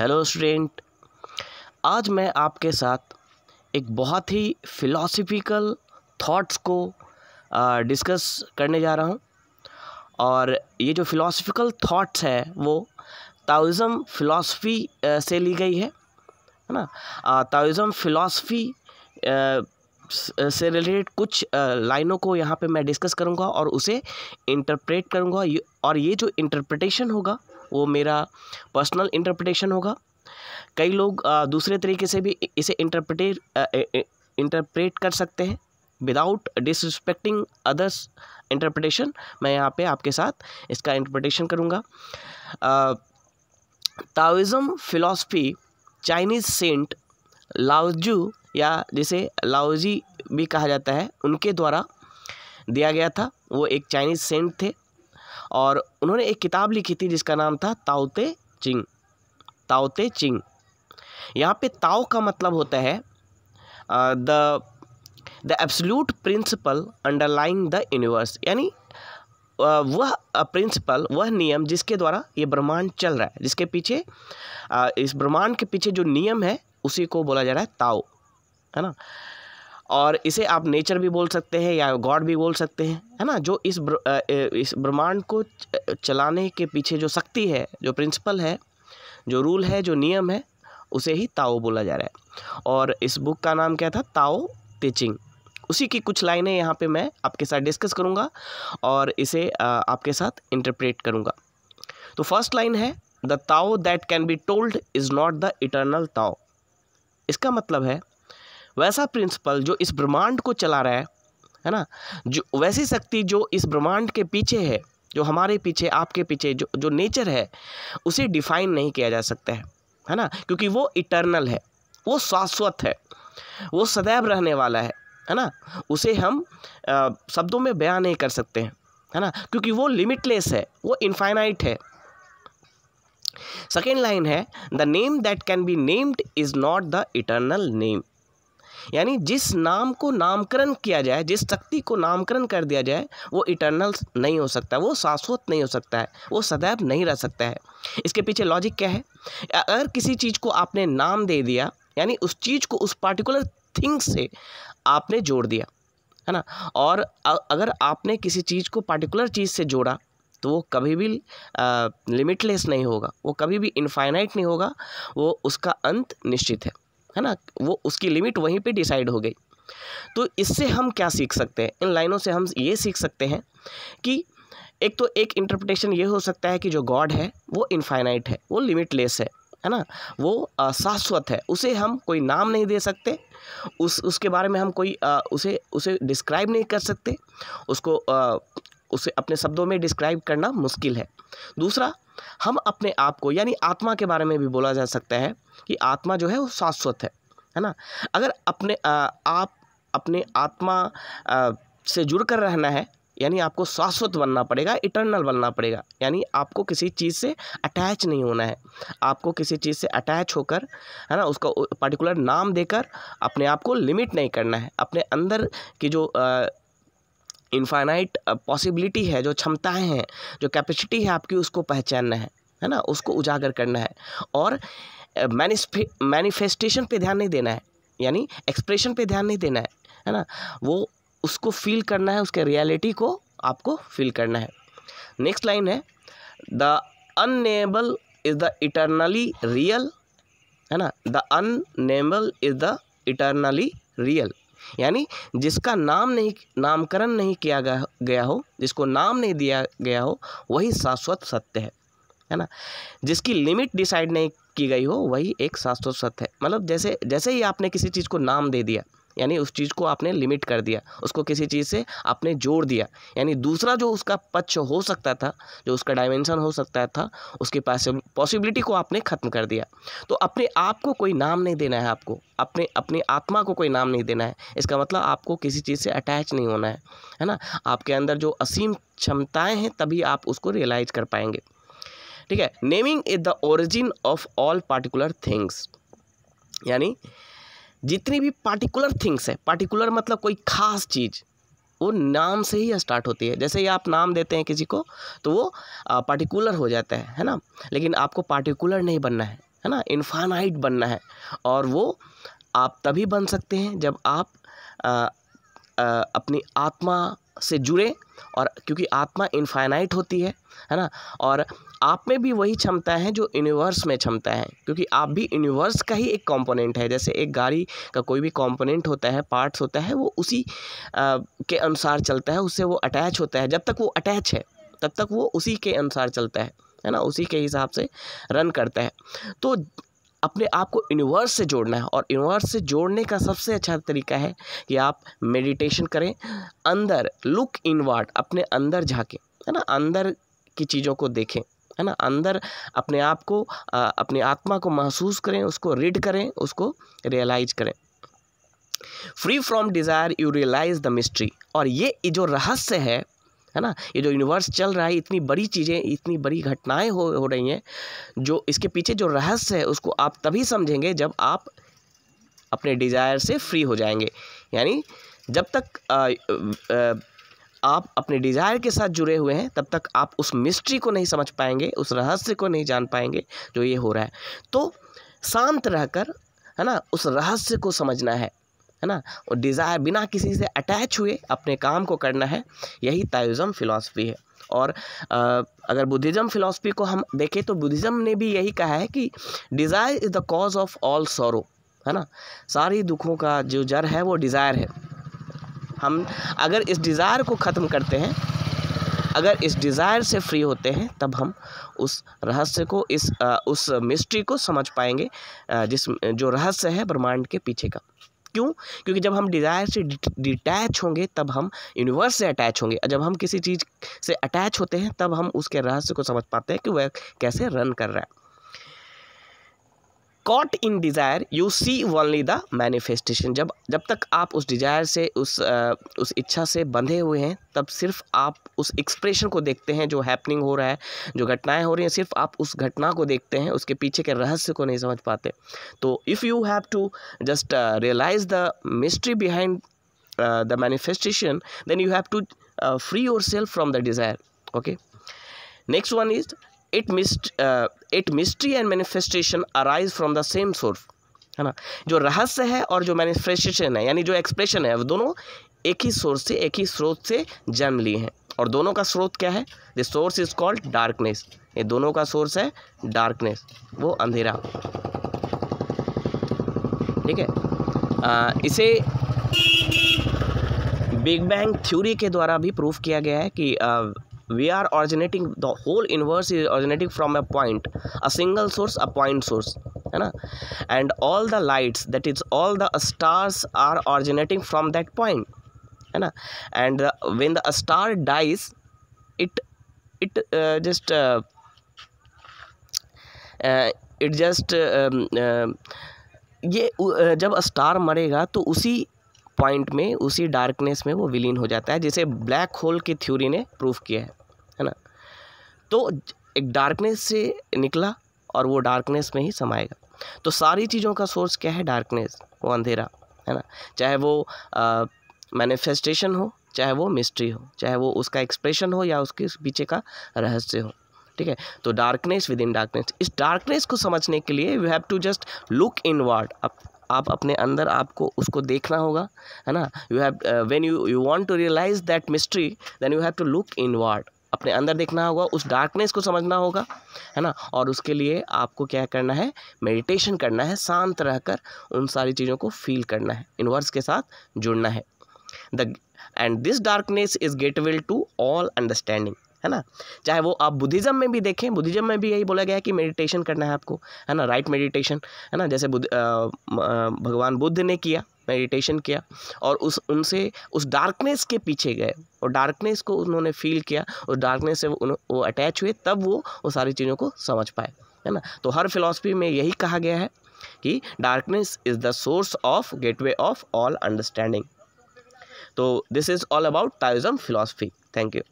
hello student आज मैं आपके साथ एक बहुत ही फिलोसफिकल थॉट्स को डिस्कस करने जा रहा हूँ और ये जो फिलोसफिकल थॉट्स है वो ताउज़म फ़िलासफ़ी से ली गई है है ना ताउज़म फ़िलासफ़ी से रिलेटेड कुछ लाइनों को यहाँ पे मैं डिस्कस करूँगा और उसे इंटरप्रेट करूँगा और ये जो इंटरप्रटेशन होगा वो मेरा पर्सनल इंटरप्रटेशन होगा कई लोग दूसरे तरीके से भी इसे इंटरप्रटेट इंटरप्रेट कर सकते हैं विदाउट डिसरिस्पेक्टिंग अदर्स इंटरप्रटेशन मैं यहाँ पे आपके साथ इसका इंटरप्रटेशन करूँगा Taoism philosophy Chinese saint Laozi या जिसे लाओजी भी कहा जाता है उनके द्वारा दिया गया था वो एक चाइनीज़ सेंट थे और उन्होंने एक किताब लिखी थी जिसका नाम था ताउते चिंग ताउते चिंग यहाँ पे ताओ का मतलब होता है the the absolute principle underlying the universe यानी वह प्रिंसिपल वह नियम जिसके द्वारा ये ब्रह्मांड चल रहा है जिसके पीछे इस ब्रह्मांड के पीछे जो नियम है उसी को बोला जा रहा है ताओ है ना और इसे आप नेचर भी बोल सकते हैं या गॉड भी बोल सकते हैं है ना जो इस ब्र, इस ब्रह्मांड को चलाने के पीछे जो शक्ति है जो प्रिंसिपल है जो रूल है जो नियम है उसे ही ताओ बोला जा रहा है और इस बुक का नाम क्या था ताओ टीचिंग उसी की कुछ लाइनें यहाँ पे मैं आपके साथ डिस्कस करूँगा और इसे आपके साथ इंटरप्रेट करूँगा तो फर्स्ट लाइन है the Tao that can be told is not the eternal Tao इसका मतलब है वैसा प्रिंसिपल जो इस ब्रह्मांड को चला रहा है है ना जो वैसी शक्ति जो इस ब्रह्मांड के पीछे है जो हमारे पीछे आपके पीछे जो जो नेचर है उसे डिफाइन नहीं किया जा सकता है है ना क्योंकि वो इटर्नल है वो शाश्वत है वो सदैव रहने वाला है है ना उसे हम आ, शब्दों में बयां नहीं कर सकते हैं है ना क्योंकि वो लिमिटलेस है वो इनफाइनाइट है सेकेंड लाइन है the name that can be named is not the eternal name यानी जिस नाम को नामकरण किया जाए जिस शक्ति को नामकरण कर दिया जाए वो इटर्नल नहीं हो सकता वो शाश्वत नहीं हो सकता है वो सदैव नहीं रह सकता है इसके पीछे लॉजिक क्या है अगर किसी चीज़ को आपने नाम दे दिया यानी उस चीज़ को उस पार्टिकुलर थिंग से आपने जोड़ दिया है ना और अगर आपने किसी चीज़ को पार्टिकुलर चीज़ से जोड़ा तो वो कभी भी लिमिटलेस नहीं होगा वो कभी भी इनफाइनाइट नहीं होगा वो उसका अंत निश्चित है है ना वो उसकी लिमिट वहीं पे डिसाइड हो गई तो इससे हम क्या सीख सकते हैं इन लाइनों से हम ये सीख सकते हैं कि एक तो एक इंटरप्रिटेशन ये हो सकता है कि जो गॉड है वो इनफाइनाइट है वो लिमिटलेस है है ना वो शाश्वत है उसे हम कोई नाम नहीं दे सकते उस उसके बारे में हम कोई आ, उसे उसे डिस्क्राइब नहीं कर सकते उसको आ, उसे अपने शब्दों में डिस्क्राइब करना मुश्किल है दूसरा हम अपने आप को यानी आत्मा के बारे में भी बोला जा सकता है कि आत्मा जो है वो शाश्वत है है ना अगर अपने आ, आप अपने आत्मा आ, से जुड़ कर रहना है यानी आपको शाश्वत बनना पड़ेगा इटर्नल बनना पड़ेगा यानी आपको किसी चीज़ से अटैच नहीं होना है आपको किसी चीज़ से अटैच होकर है ना उसका पर्टिकुलर नाम देकर अपने आप को लिमिट नहीं करना है अपने अंदर की जो इनफाइनाइट पॉसिबिलिटी uh, है जो क्षमताएं हैं जो कैपेसिटी है आपकी उसको पहचानना है है ना उसको उजागर करना है और मैनिफेस्टेशन uh, पे ध्यान नहीं देना है यानी एक्सप्रेशन पे ध्यान नहीं देना है है ना वो उसको फील करना है उसके रियलिटी को आपको फील करना है नेक्स्ट लाइन है the unnameable is the eternally real है ना the unnameable is the eternally real यानी जिसका नाम नहीं नामकरण नहीं किया गया गया हो जिसको नाम नहीं दिया गया हो वही शाश्वत सत्य है है ना जिसकी लिमिट डिसाइड नहीं की गई हो वही एक शाश्वत सत्य है मतलब जैसे जैसे ही आपने किसी चीज़ को नाम दे दिया यानी उस चीज़ को आपने लिमिट कर दिया उसको किसी चीज़ से आपने जोड़ दिया यानी दूसरा जो उसका पक्ष हो सकता था जो उसका डायमेंशन हो सकता था उसकी पॉसिबिलिटी को आपने ख़त्म कर दिया तो अपने आप को कोई नाम नहीं देना है आपको अपने अपनी आत्मा को कोई नाम नहीं देना है इसका मतलब आपको किसी चीज़ से अटैच नहीं होना है है ना आपके अंदर जो असीम क्षमताएं हैं तभी आप उसको रियलाइज कर पाएंगे ठीक है naming is the origin of all particular things यानी जितनी भी पार्टिकुलर थिंग्स है पार्टिकुलर मतलब कोई खास चीज़ वो नाम से ही स्टार्ट होती है जैसे ही आप नाम देते हैं किसी को तो वो पार्टिकुलर हो जाता है है ना लेकिन आपको पार्टिकुलर नहीं बनना है है ना इन्फानाइट बनना है और वो आप तभी बन सकते हैं जब आप आ, आ, अपनी आत्मा से जुड़े और क्योंकि आत्मा इनफाइनाइट होती है है ना और आप में भी वही क्षमता है जो यूनिवर्स में क्षमता है क्योंकि आप भी यूनिवर्स का ही एक कंपोनेंट है जैसे एक गाड़ी का कोई भी कंपोनेंट होता है पार्ट्स होता है वो उसी आ, के अनुसार चलता है उससे वो अटैच होता है जब तक वो अटैच है तब तक वो उसी के अनुसार चलता है है ना उसी के हिसाब से रन करता है तो अपने आप को यूनिवर्स से जोड़ना है और यूनिवर्स से जोड़ने का सबसे अच्छा तरीका है कि आप मेडिटेशन करें अंदर लुक इनवर्ड अपने अंदर झाँकें है ना अंदर की चीज़ों को देखें है ना अंदर अपने आप को अपने अपनी आत्मा को महसूस करें उसको रीड करें उसको रियलाइज करें free from desire you realise the mystery और ये जो रहस्य है है ना ये जो यूनिवर्स चल रहा है इतनी बड़ी चीज़ें इतनी बड़ी घटनाएं हो हो रही हैं जो इसके पीछे जो रहस्य है उसको आप तभी समझेंगे जब आप अपने डिज़ायर से फ्री हो जाएंगे यानी जब तक आ, आ, आप अपने डिज़ायर के साथ जुड़े हुए हैं तब तक आप उस मिस्ट्री को नहीं समझ पाएंगे उस रहस्य को नहीं जान पाएंगे जो ये हो रहा है तो शांत रहकर है ना उस रहस्य को समझना है है ना और डिज़ायर बिना किसी से अटैच हुए अपने काम को करना है यही ताइज़म फ़िलासफ़ी है और आ, अगर बुद्धिज़्म फ़िलासफ़ी को हम देखें तो बुद्धिज़्म ने भी यही कहा है कि desire is the cause of all sorrow है ना सारी दुखों का जो जर है वो डिज़ायर है हम अगर इस डिज़ायर को ख़त्म करते हैं अगर इस डिज़ायर से फ्री होते हैं तब हम उस रहस्य को इस उस मिस्ट्री को समझ पाएंगे जिस जो रहस्य है ब्रह्मांड के पीछे का क्यों क्योंकि जब हम डिज़ायर से डिटैच होंगे तब हम यूनिवर्स से अटैच होंगे और जब हम किसी चीज़ से अटैच होते हैं तब हम उसके रहस्य को समझ पाते हैं कि वह कैसे रन कर रहा है caught in desire you see only the manifestation जब जब तक आप उस डिज़ायर से उस आ, उस इच्छा से बंधे हुए हैं तब सिर्फ आप उस एक्सप्रेशन को देखते हैं जो हैपनिंग हो रहा है जो घटनाएं हो रही हैं सिर्फ आप उस घटना को देखते हैं उसके पीछे के रहस्य को नहीं समझ पाते तो if you have to just realise the mystery behind the manifestation then you have to free yourself from the desire okay next one is it mist it mystery and manifestation arise from the same source है ना जो रहस्य है और जो manifestation है यानी जो एक्सप्रेशन है वो दोनों एक ही सोर्स से एक ही स्रोत से जन्म लिए हैं और दोनों का स्रोत क्या है the source is called darkness ये दोनों का सोर्स है डार्कनेस वो अंधेरा ठीक है आ, इसे बिग बैंग थ्योरी के द्वारा भी प्रूफ किया गया है कि आ, we are originating the whole universe is originating from a point a single source a point source है ना and all the lights that is all the stars are originating from that point है ना and when the star dies it it just it just ये uh, जब star मरेगा तो उसी point में उसी डार्कनेस में वो विलीन हो जाता है जिसे ब्लैक होल की थ्योरी ने प्रूफ किया है तो एक डार्कनेस से निकला और वो डार्कनेस में ही समाएगा तो सारी चीज़ों का सोर्स क्या है डार्कनेस वो अंधेरा है ना चाहे वो मैनिफेस्टेशन हो चाहे वो मिस्ट्री हो चाहे वो उसका एक्सप्रेशन हो या उसके पीछे का रहस्य हो ठीक है तो डार्कनेस विद इन डार्कनेस इस डार्कनेस को समझने के लिए you have to just look in up आप अपने अंदर आपको उसको देखना होगा है ना you have when you you want to realise that mystery then you have to look inward अपने अंदर देखना होगा उस डार्कनेस को समझना होगा है ना और उसके लिए आपको क्या करना है मेडिटेशन करना है शांत रहकर उन सारी चीज़ों को फील करना है इनवर्स के साथ जुड़ना है the and this darkness is gateway to all understanding है ना चाहे वो आप बुद्धिज्म में भी देखें बुद्धिज्म में भी यही बोला गया है कि मेडिटेशन करना है आपको है ना राइट मेडिटेशन है ना जैसे बुद्ध भगवान बुद्ध ने किया मेडिटेशन किया और उस उनसे उस डार्कनेस के पीछे गए और डार्कनेस को उन्होंने फील किया और डार्कनेस से वो, वो अटैच हुए तब वो वो सारी चीज़ों को समझ पाए है ना तो हर फिलॉसफी में यही कहा गया है कि darkness is the source of gateway of all understanding तो this is all about Taoism philosophy thank you